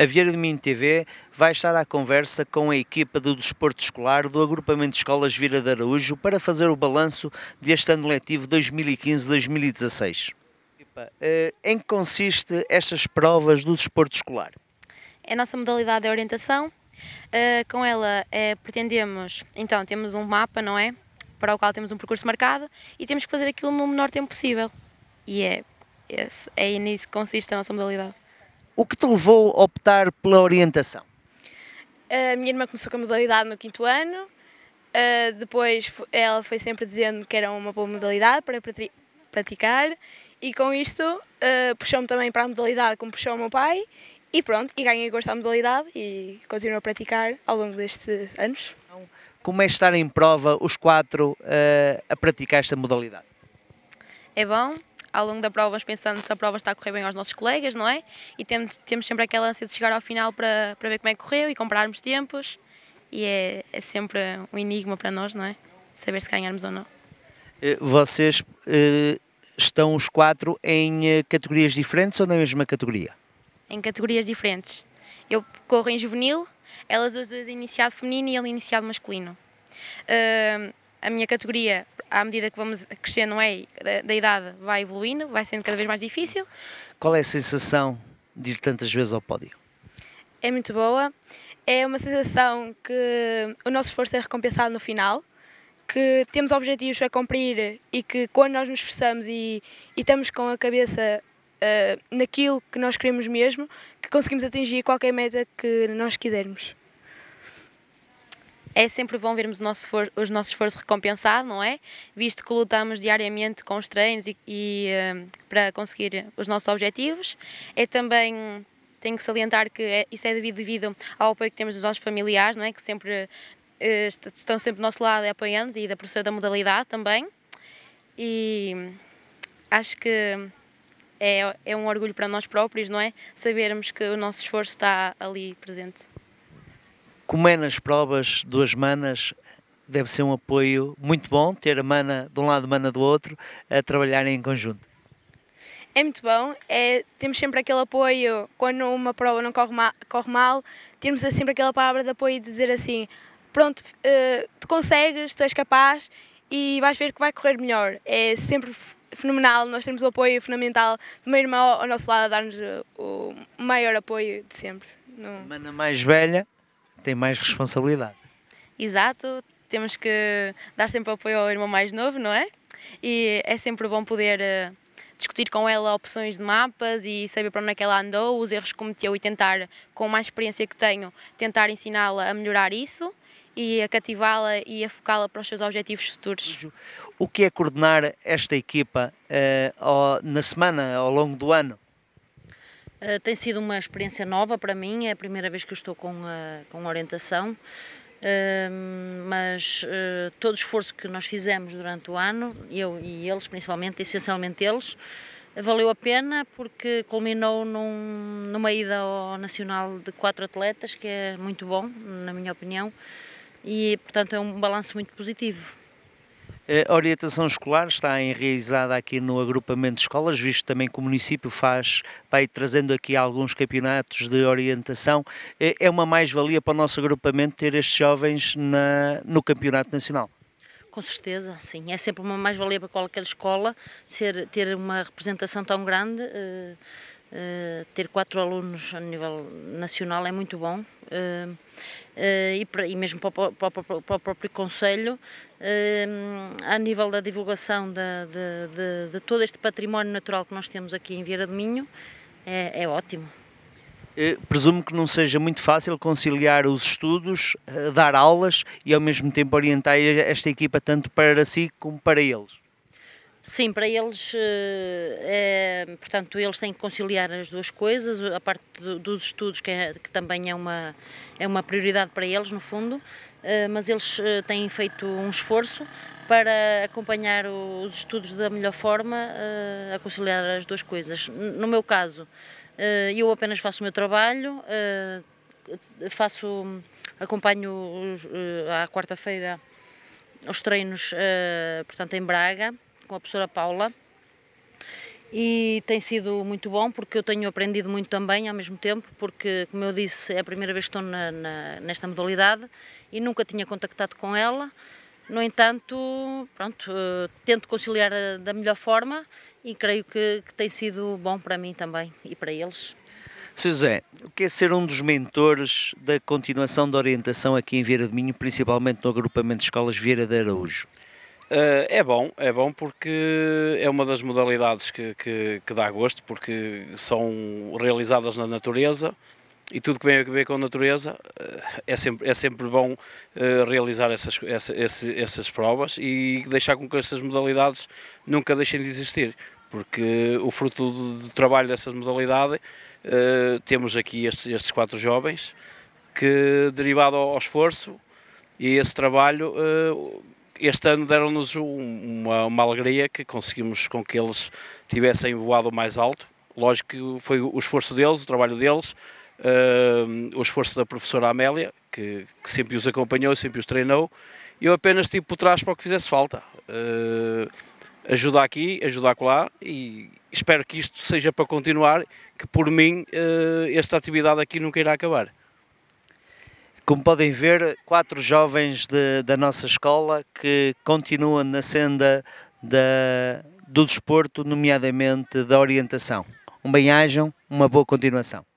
a Vieira do Minho TV vai estar à conversa com a equipa do Desporto Escolar do Agrupamento de Escolas Vira de Araújo para fazer o balanço deste ano letivo 2015-2016. Eh, em que consiste estas provas do desporto escolar? É a nossa modalidade é orientação. Eh, com ela eh, pretendemos, então, temos um mapa, não é? Para o qual temos um percurso marcado e temos que fazer aquilo no menor tempo possível. E é, é, é nisso que consiste a nossa modalidade. O que te levou a optar pela orientação? A minha irmã começou com a modalidade no quinto ano, uh, depois ela foi sempre dizendo que era uma boa modalidade para praticar e com isto uh, puxou-me também para a modalidade como puxou o meu pai e pronto, e ganhei gosto da modalidade e continuo a praticar ao longo destes anos. Então, como é estar em prova os quatro uh, a praticar esta modalidade? É bom, ao longo da prova vamos pensando se a prova está a correr bem aos nossos colegas, não é? E temos, temos sempre aquela ânsia de chegar ao final para, para ver como é que correu e compararmos tempos. E é, é sempre um enigma para nós, não é? Saber se ganharmos ou não. Eh, vocês uh, estão os quatro em eh, categorias diferentes ou na mesma categoria? Em categorias diferentes. Eu corro em juvenil, elas duas iniciado feminino e ele iniciado masculino. Uh, a minha categoria, à medida que vamos crescendo, é, da, da idade, vai evoluindo, vai sendo cada vez mais difícil. Qual é a sensação de ir tantas vezes ao pódio? É muito boa. É uma sensação que o nosso esforço é recompensado no final, que temos objetivos a cumprir e que quando nós nos esforçamos e, e estamos com a cabeça uh, naquilo que nós queremos mesmo, que conseguimos atingir qualquer meta que nós quisermos é sempre bom vermos o nosso esforço, os nossos esforços recompensado, não é? Visto que lutamos diariamente com os treinos e, e eh, para conseguir os nossos objetivos. É também tenho que salientar que é, isso é devido, devido, ao apoio que temos dos nossos familiares, não é? Que sempre uh, estão sempre do nosso lado e apoiando e da professora da modalidade também. E acho que é, é um orgulho para nós próprios, não é? Sabermos que o nosso esforço está ali presente como é nas provas, duas manas deve ser um apoio muito bom ter a mana de um lado, a mana do outro, a trabalharem em conjunto. É muito bom, é, temos sempre aquele apoio quando uma prova não corre mal, corre mal temos sempre aquela palavra de apoio e dizer assim: pronto, uh, tu consegues, tu és capaz e vais ver que vai correr melhor. É sempre fenomenal, nós temos o apoio fundamental de uma irmã ao nosso lado a dar-nos o maior apoio de sempre. No... Mana mais velha, tem mais responsabilidade. Exato, temos que dar sempre apoio ao irmão mais novo, não é? E é sempre bom poder eh, discutir com ela opções de mapas e saber para onde é que ela andou, os erros que cometeu e tentar, com mais experiência que tenho, tentar ensiná-la a melhorar isso e a cativá-la e a focá-la para os seus objetivos futuros. O que é coordenar esta equipa uh, na semana, ao longo do ano? Eh, tem sido uma experiência nova para mim, é a primeira vez que eu estou com, uh, com orientação, uh, mas eh, todo o esforço que nós fizemos durante o ano, eu e eles principalmente, essencialmente eles, valeu a pena porque culminou num, numa ida ao Nacional de quatro atletas, que é muito bom, na minha opinião, e portanto é um balanço muito positivo. A orientação escolar está enraizada aqui no agrupamento de escolas, visto também que o município faz, vai trazendo aqui alguns campeonatos de orientação. É, é uma mais-valia para o nosso agrupamento ter estes jovens na, no campeonato nacional? Com certeza, sim. É sempre uma mais-valia para qualquer escola ser, ter uma representação tão grande. Eh, eh, ter quatro alunos a nível nacional é muito bom eh, eh, e, para e, mesmo para, para, para o próprio Conselho, a nível da divulgação de, de, de, todo este património natural que nós temos aqui em Vieira do Minho, é, é ótimo. presumo que não seja muito fácil conciliar os estudos, dar aulas e ao mesmo tempo orientar esta equipa tanto para si como para eles. Sim, para eles, eh, é, portanto, eles têm que conciliar as duas coisas, a parte do, dos estudos, que, é, que, também é uma, é uma prioridade para eles, no fundo, é, mas eles eh, têm feito um esforço para acompanhar o, os estudos da melhor forma, a conciliar as duas coisas. No meu caso, eu apenas faço o meu trabalho, faço, acompanho os, à quarta-feira os treinos, portanto, em Braga, com a professora Paula e tem sido muito bom porque eu tenho aprendido muito também ao mesmo tempo, porque, como eu disse, é a primeira vez que estou na, na, nesta modalidade e nunca tinha contactado com ela. No entanto, pronto, eh, tento conciliar eh, da melhor forma e creio que, que tem sido bom para mim também e para eles. José, o que é ser um dos mentores da continuação da orientação aqui em Vieira do Minho, principalmente no agrupamento de escolas Vieira de Araújo? Uh, é bom, é bom porque é uma das modalidades que, que, que, dá gosto, porque são realizadas na natureza e tudo que vem a ver com a natureza uh, é sempre, é sempre bom uh, realizar essas, essa, esse, essas provas e deixar com que essas modalidades nunca deixem de existir, porque o fruto do, do trabalho dessas modalidades temos aqui estes, estes quatro jovens que, derivado ao, ao esforço e esse trabalho este ano deram-nos uma, uma, alegria que conseguimos com que eles tivessem voado mais alto. Lógico que foi o esforço deles, o trabalho deles, uh, o esforço da professora Amélia, que, que, sempre os acompanhou, sempre os treinou. Eu apenas tive por trás para o que fizesse falta. Uh, ajudar aqui, ajudar lá e espero que isto seja para continuar, que por mim uh, esta atividade aqui nunca irá acabar. Como podem ver, quatro jovens de, da nossa escola que continuam na senda da, do desporto, nomeadamente da orientação. Um bem-ajam, uma boa continuação.